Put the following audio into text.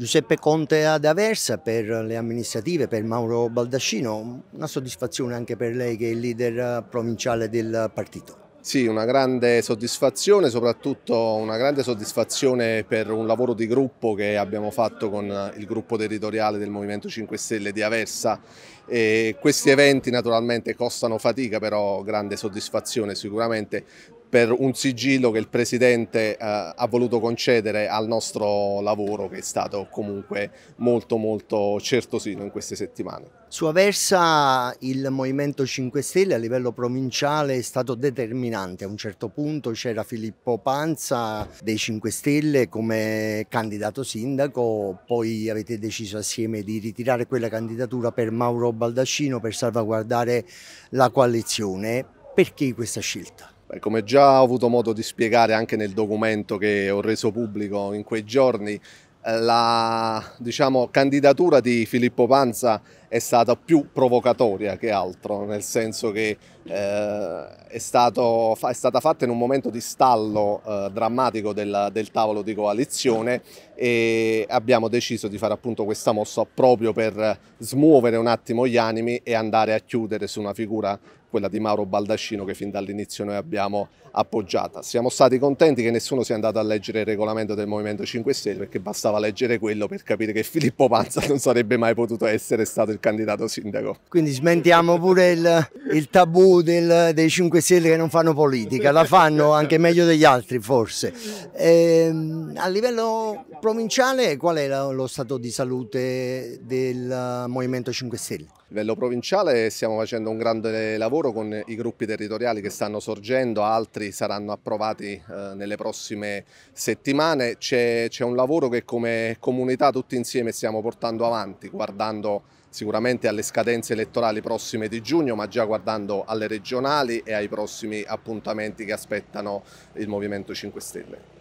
Giuseppe Conte ad Aversa per le amministrative, per Mauro Baldascino, una soddisfazione anche per lei che è il leader provinciale del partito. Sì, una grande soddisfazione, soprattutto una grande soddisfazione per un lavoro di gruppo che abbiamo fatto con il gruppo territoriale del Movimento 5 Stelle di Aversa. E questi eventi naturalmente costano fatica, però grande soddisfazione sicuramente per un sigillo che il Presidente eh, ha voluto concedere al nostro lavoro che è stato comunque molto molto certosino in queste settimane. Sua versa il Movimento 5 Stelle a livello provinciale è stato determinante, a un certo punto c'era Filippo Panza dei 5 Stelle come candidato sindaco, poi avete deciso assieme di ritirare quella candidatura per Mauro Baldacino per salvaguardare la coalizione, perché questa scelta? Beh, come già ho avuto modo di spiegare anche nel documento che ho reso pubblico in quei giorni, eh, la diciamo, candidatura di Filippo Panza è stata più provocatoria che altro, nel senso che eh, è, stato, è, stata fatta in un momento di stallo eh, drammatico del, del, tavolo di coalizione e abbiamo deciso di fare appunto questa mossa proprio per smuovere un attimo gli animi e andare a chiudere su una figura quella di Mauro Baldascino che fin dall'inizio noi abbiamo appoggiata. Siamo stati contenti che nessuno sia andato a leggere il regolamento del Movimento 5 Stelle perché bastava leggere quello per capire che Filippo Panza non sarebbe mai potuto essere stato il candidato sindaco. Quindi smentiamo pure il, il tabù del, dei 5 Stelle che non fanno politica, la fanno anche meglio degli altri forse. E, ehm, a livello provinciale qual è lo stato di salute del eh, Movimento 5 Stelle? A livello provinciale stiamo facendo un grande lavoro con i gruppi territoriali che stanno sorgendo, altri saranno approvati eh, nelle prossime settimane. C'è un lavoro che come comunità tutti insieme stiamo portando avanti, guardando sicuramente alle scadenze elettorali prossime di giugno, ma già guardando guardando alle regionali e ai prossimi appuntamenti che aspettano il Movimento 5 Stelle.